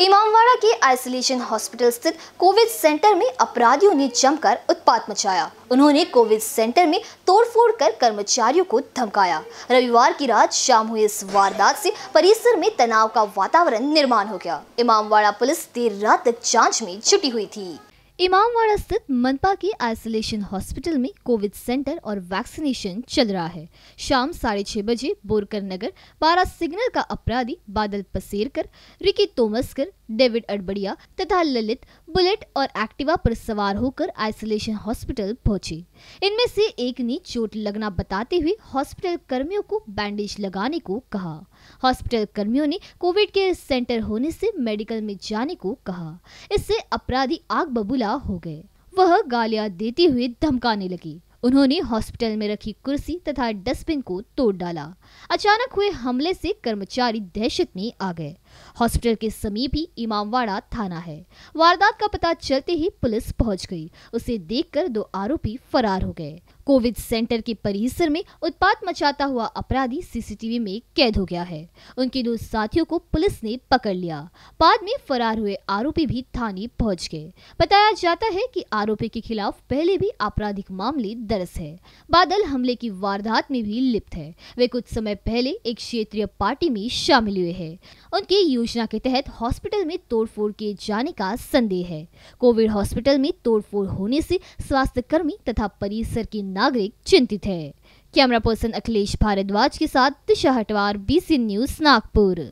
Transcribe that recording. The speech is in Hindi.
इमामवाड़ा के आइसोलेशन हॉस्पिटल स्थित कोविड सेंटर में अपराधियों ने जमकर उत्पात मचाया उन्होंने कोविड सेंटर में तोड़फोड़ कर कर्मचारियों को धमकाया रविवार की रात शाम हुई इस वारदात से परिसर में तनाव का वातावरण निर्माण हो गया इमामवाड़ा पुलिस देर रात तक जांच में जुटी हुई थी इमामवाड़ा स्थित मनपा के आइसोलेशन हॉस्पिटल में कोविड सेंटर और वैक्सीनेशन चल रहा है शाम साढ़े छह बजे बोरकर नगर बारह सिग्नल का अपराधी बादल पसेरकर रिकी तोमसकर डेविड अड़बड़िया तथा ललित बुलेट और एक्टिवा पर सवार होकर आइसोलेशन हॉस्पिटल पहुंचे इनमें से एक ने चोट लगना बताते हुए हॉस्पिटल कर्मियों को बैंडेज लगाने को कहा हॉस्पिटल कर्मियों ने कोविड केयर सेंटर होने से मेडिकल में जाने को कहा इससे अपराधी आग बबूला खड़ा हो गए वह गालियां देती हुई धमकाने लगी उन्होंने हॉस्पिटल में रखी कुर्सी तथा डस्टबिन को तोड़ डाला अचानक हुए हमले से कर्मचारी दहशत में आ गए हॉस्पिटल के समीप ही इमामवाड़ा थाना है वारदात का पता चलते ही पुलिस पहुंच गई उसे देखकर दो आरोपी फरार हो गए कोविड सेंटर के परिसर में उत्पात मचाता हुआ अपराधी सीसीटीवी में कैद हो गया है उनके दो साथियों को पुलिस ने पकड़ लिया बाद में फरार हुए आरोपी भी थाने पहुंच गए बताया जाता है कि आरोपी के खिलाफ पहले भी आपराधिक मामले दर्ज है बादल हमले की वारदात में भी लिप्त है वे कुछ समय पहले एक क्षेत्रीय पार्टी में शामिल हुए है उनके योजना के तहत हॉस्पिटल में तोड़फोड़ किए जाने का संदेह है कोविड हॉस्पिटल में तोड़फोड़ होने से स्वास्थ्य कर्मी तथा परिसर के नागरिक चिंतित है कैमरा पर्सन अखिलेश भारद्वाज के साथ दिशा हटवार बीसी न्यूज नागपुर